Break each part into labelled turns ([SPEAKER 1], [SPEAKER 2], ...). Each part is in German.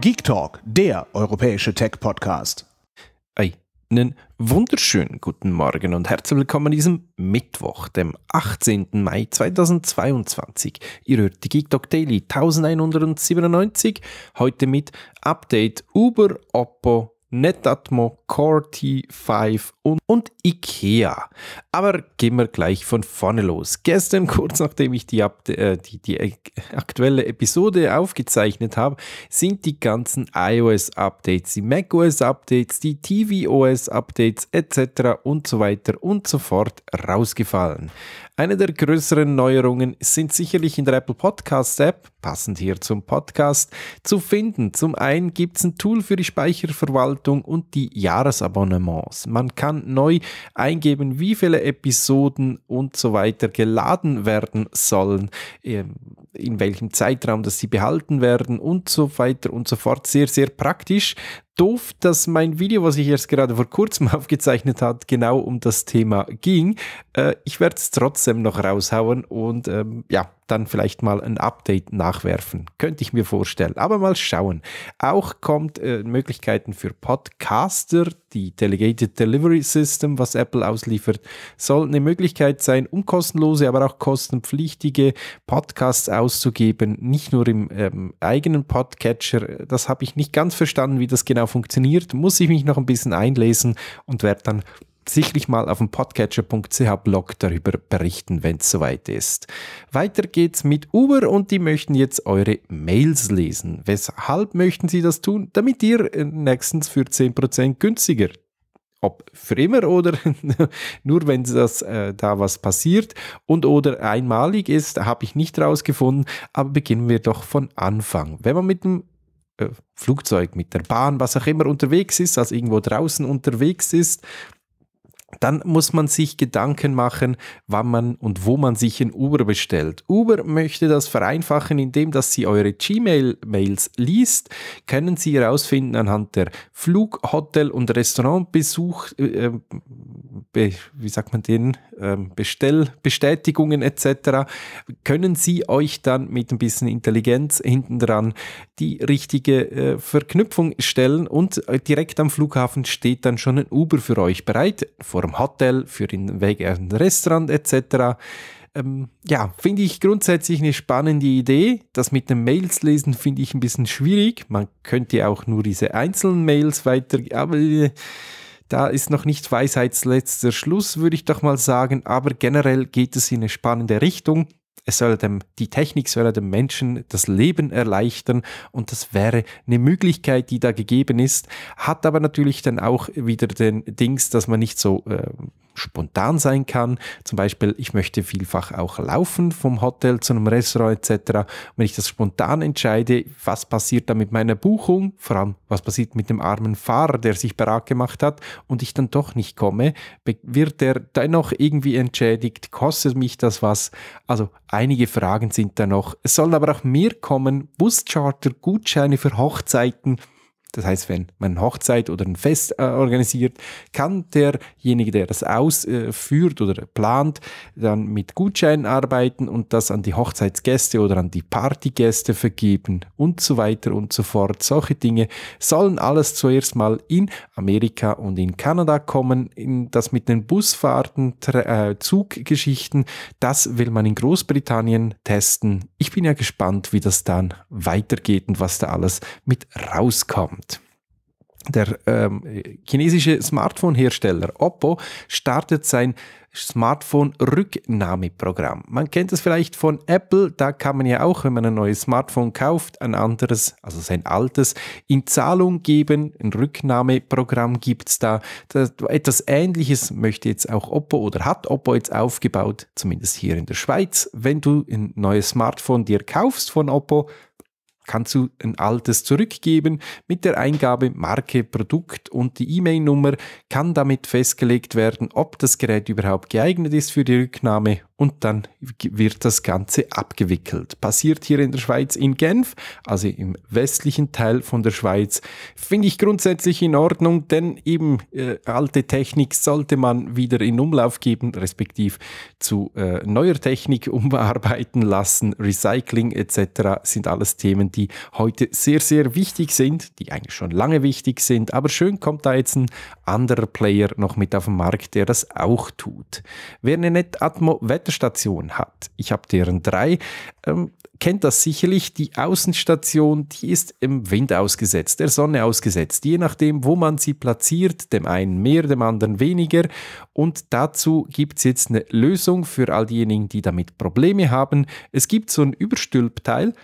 [SPEAKER 1] Geek Talk, der europäische Tech-Podcast. Einen wunderschönen guten Morgen und herzlich willkommen an diesem Mittwoch, dem 18. Mai 2022. Ihr hört die Geek Talk Daily 1197, heute mit Update über Oppo Netatmo, Core T5 und, und IKEA. Aber gehen wir gleich von vorne los. Gestern, kurz nachdem ich die, äh, die, die aktuelle Episode aufgezeichnet habe, sind die ganzen iOS-Updates, die macOS-Updates, die tvOS-Updates etc. und so weiter und so fort rausgefallen. Eine der größeren Neuerungen sind sicherlich in der Apple Podcast App, passend hier zum Podcast, zu finden. Zum einen gibt es ein Tool für die Speicherverwaltung und die Jahresabonnements. Man kann neu eingeben, wie viele Episoden und so weiter geladen werden sollen, ähm, in welchem Zeitraum, dass sie behalten werden und so weiter und so fort. Sehr, sehr praktisch doof, dass mein Video, was ich jetzt gerade vor kurzem aufgezeichnet hat, genau um das Thema ging. Äh, ich werde es trotzdem noch raushauen und ähm, ja, dann vielleicht mal ein Update nachwerfen. Könnte ich mir vorstellen. Aber mal schauen. Auch kommt äh, Möglichkeiten für Podcaster, die Delegated Delivery System, was Apple ausliefert, soll eine Möglichkeit sein, um kostenlose, aber auch kostenpflichtige Podcasts auszugeben. Nicht nur im ähm, eigenen Podcatcher. Das habe ich nicht ganz verstanden, wie das genau funktioniert. Muss ich mich noch ein bisschen einlesen und werde dann sicherlich mal auf dem podcatcher.ch-Blog darüber berichten, wenn es soweit ist. Weiter geht's mit Uber und die möchten jetzt eure Mails lesen. Weshalb möchten sie das tun? Damit ihr äh, nächstens für 10% günstiger ob für immer oder nur wenn das, äh, da was passiert und oder einmalig ist, habe ich nicht herausgefunden. Aber beginnen wir doch von Anfang. Wenn man mit dem äh, Flugzeug, mit der Bahn, was auch immer unterwegs ist, also irgendwo draußen unterwegs ist, dann muss man sich Gedanken machen, wann man und wo man sich ein Uber bestellt. Uber möchte das vereinfachen, indem dass sie eure Gmail-Mails liest, können sie herausfinden anhand der Flug-, Hotel- und Restaurantbesuch, äh, be, wie sagt man den, äh, Bestellbestätigungen etc., können sie euch dann mit ein bisschen Intelligenz hinten dran die richtige äh, Verknüpfung stellen und äh, direkt am Flughafen steht dann schon ein Uber für euch bereit. Vor dem Hotel, für den Weg ein Restaurant etc. Ähm, ja, finde ich grundsätzlich eine spannende Idee. Das mit den Mails lesen finde ich ein bisschen schwierig. Man könnte auch nur diese einzelnen Mails weiter, aber äh, da ist noch nicht Weisheitsletzter Schluss, würde ich doch mal sagen. Aber generell geht es in eine spannende Richtung es soll dem, die Technik soll dem Menschen das Leben erleichtern und das wäre eine Möglichkeit, die da gegeben ist, hat aber natürlich dann auch wieder den Dings, dass man nicht so äh, spontan sein kann. Zum Beispiel, ich möchte vielfach auch laufen vom Hotel zu einem Restaurant etc. Wenn ich das spontan entscheide, was passiert dann mit meiner Buchung, vor allem was passiert mit dem armen Fahrer, der sich berat gemacht hat und ich dann doch nicht komme, wird der dennoch irgendwie entschädigt, kostet mich das was? Also Einige Fragen sind da noch. Es sollen aber auch mehr kommen. Buscharter, Gutscheine für Hochzeiten, das heißt, wenn man eine Hochzeit oder ein Fest äh, organisiert, kann derjenige, der das ausführt äh, oder plant, dann mit Gutscheinen arbeiten und das an die Hochzeitsgäste oder an die Partygäste vergeben und so weiter und so fort. Solche Dinge sollen alles zuerst mal in Amerika und in Kanada kommen. In das mit den Busfahrten, äh, Zuggeschichten, das will man in Großbritannien testen. Ich bin ja gespannt, wie das dann weitergeht und was da alles mit rauskommt. Der ähm, chinesische Smartphone-Hersteller Oppo startet sein Smartphone-Rücknahmeprogramm. Man kennt es vielleicht von Apple, da kann man ja auch, wenn man ein neues Smartphone kauft, ein anderes, also sein altes, in Zahlung geben. Ein Rücknahmeprogramm gibt es da. Das, etwas Ähnliches möchte jetzt auch Oppo oder hat Oppo jetzt aufgebaut, zumindest hier in der Schweiz. Wenn du ein neues Smartphone dir kaufst von Oppo, kannst du ein altes zurückgeben mit der Eingabe Marke, Produkt und die E-Mail-Nummer kann damit festgelegt werden, ob das Gerät überhaupt geeignet ist für die Rücknahme und dann wird das Ganze abgewickelt. Passiert hier in der Schweiz in Genf, also im westlichen Teil von der Schweiz, finde ich grundsätzlich in Ordnung, denn eben äh, alte Technik sollte man wieder in Umlauf geben, respektive zu äh, neuer Technik umarbeiten lassen. Recycling etc. sind alles Themen, die heute sehr, sehr wichtig sind, die eigentlich schon lange wichtig sind, aber schön kommt da jetzt ein anderer Player noch mit auf dem Markt, der das auch tut. Wer eine NetAtmo-Wetterstation hat, ich habe deren drei, ähm, kennt das sicherlich, die Außenstation, die ist im Wind ausgesetzt, der Sonne ausgesetzt, je nachdem, wo man sie platziert, dem einen mehr, dem anderen weniger. Und dazu gibt es jetzt eine Lösung für all diejenigen, die damit Probleme haben. Es gibt so ein Überstülpteil,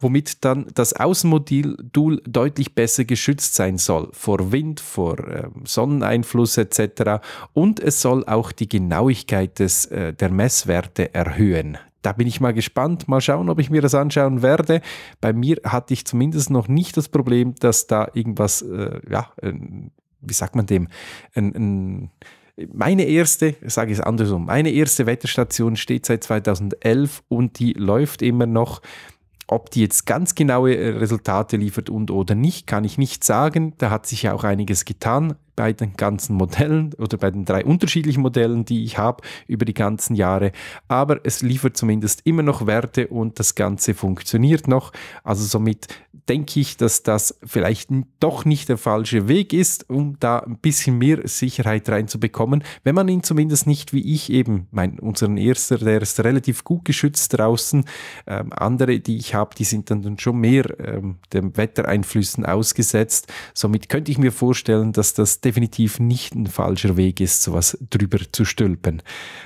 [SPEAKER 1] womit dann das Außenmodul deutlich besser geschützt sein soll vor Wind, vor äh, Sonneneinfluss etc. Und es soll auch die Genauigkeit des, äh, der Messwerte erhöhen. Da bin ich mal gespannt, mal schauen, ob ich mir das anschauen werde. Bei mir hatte ich zumindest noch nicht das Problem, dass da irgendwas, äh, ja, wie sagt man dem, ein, ein meine erste, sage ich es andersrum, meine erste Wetterstation steht seit 2011 und die läuft immer noch. Ob die jetzt ganz genaue äh, Resultate liefert und oder nicht, kann ich nicht sagen. Da hat sich ja auch einiges getan bei den ganzen Modellen oder bei den drei unterschiedlichen Modellen, die ich habe über die ganzen Jahre. Aber es liefert zumindest immer noch Werte und das Ganze funktioniert noch. Also somit denke ich, dass das vielleicht doch nicht der falsche Weg ist, um da ein bisschen mehr Sicherheit reinzubekommen, wenn man ihn zumindest nicht wie ich eben, mein unseren erster, der ist relativ gut geschützt draußen. Ähm, andere, die ich habe, die sind dann schon mehr ähm, dem Wettereinflüssen ausgesetzt. Somit könnte ich mir vorstellen, dass das definitiv nicht ein falscher Weg ist, sowas drüber zu stülpen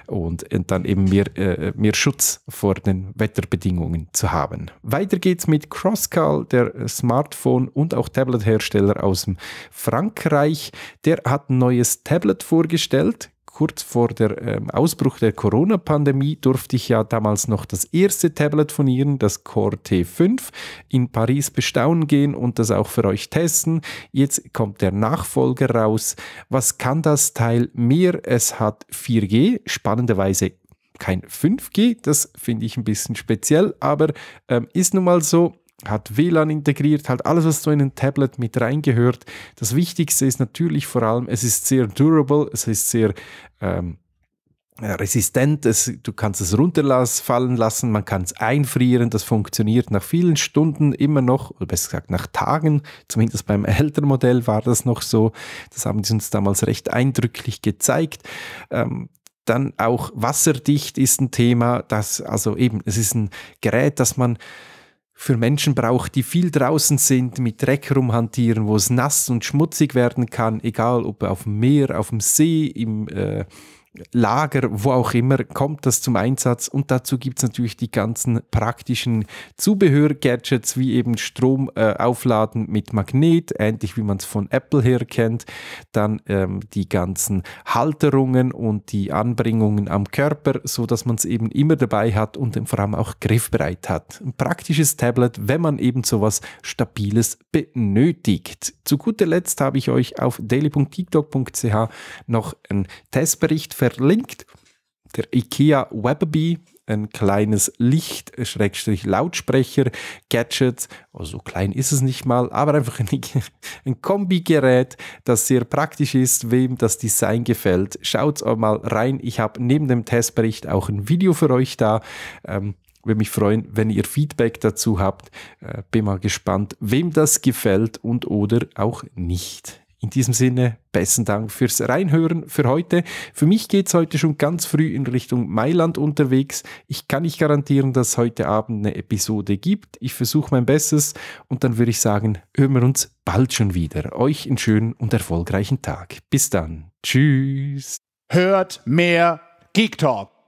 [SPEAKER 1] und, und dann eben mehr, äh, mehr Schutz vor den Wetterbedingungen zu haben. Weiter geht's mit Crosscall, der Smartphone- und auch Tablet-Hersteller aus Frankreich. Der hat ein neues Tablet vorgestellt, kurz vor der ähm, Ausbruch der Corona-Pandemie durfte ich ja damals noch das erste Tablet von Ihnen, das Core T5, in Paris bestaunen gehen und das auch für euch testen. Jetzt kommt der Nachfolger raus. Was kann das Teil mehr? Es hat 4G, spannenderweise kein 5G, das finde ich ein bisschen speziell, aber ähm, ist nun mal so hat WLAN integriert, halt alles, was so in ein Tablet mit reingehört. Das Wichtigste ist natürlich vor allem, es ist sehr durable, es ist sehr ähm, äh, resistent, es, du kannst es runterfallen lassen, man kann es einfrieren, das funktioniert nach vielen Stunden immer noch, oder besser gesagt nach Tagen, zumindest beim älteren Modell war das noch so, das haben sie uns damals recht eindrücklich gezeigt. Ähm, dann auch wasserdicht ist ein Thema, das also eben, es ist ein Gerät, das man für Menschen braucht, die viel draußen sind, mit Dreck rumhantieren, wo es nass und schmutzig werden kann, egal ob auf dem Meer, auf dem See, im, äh, Lager, wo auch immer, kommt das zum Einsatz. Und dazu gibt es natürlich die ganzen praktischen Zubehör-Gadgets, wie eben Strom äh, aufladen mit Magnet, ähnlich wie man es von Apple her kennt. Dann ähm, die ganzen Halterungen und die Anbringungen am Körper, so dass man es eben immer dabei hat und vor allem auch griffbereit hat. Ein praktisches Tablet, wenn man eben sowas Stabiles benötigt. Zu guter Letzt habe ich euch auf daily.tiktok.ch noch einen Testbericht verlinkt. Der IKEA Webby, ein kleines Licht, Lautsprecher, Gadget, oh, so klein ist es nicht mal, aber einfach ein, ein Kombigerät, das sehr praktisch ist, wem das Design gefällt. Schaut mal rein. Ich habe neben dem Testbericht auch ein Video für euch da. Ähm, würde mich freuen, wenn ihr Feedback dazu habt. Äh, bin mal gespannt, wem das gefällt und oder auch nicht. In diesem Sinne, besten Dank fürs Reinhören für heute. Für mich geht es heute schon ganz früh in Richtung Mailand unterwegs. Ich kann nicht garantieren, dass es heute Abend eine Episode gibt. Ich versuche mein Bestes und dann würde ich sagen, hören wir uns bald schon wieder. Euch einen schönen und erfolgreichen Tag. Bis dann. Tschüss. Hört mehr Geek Talk.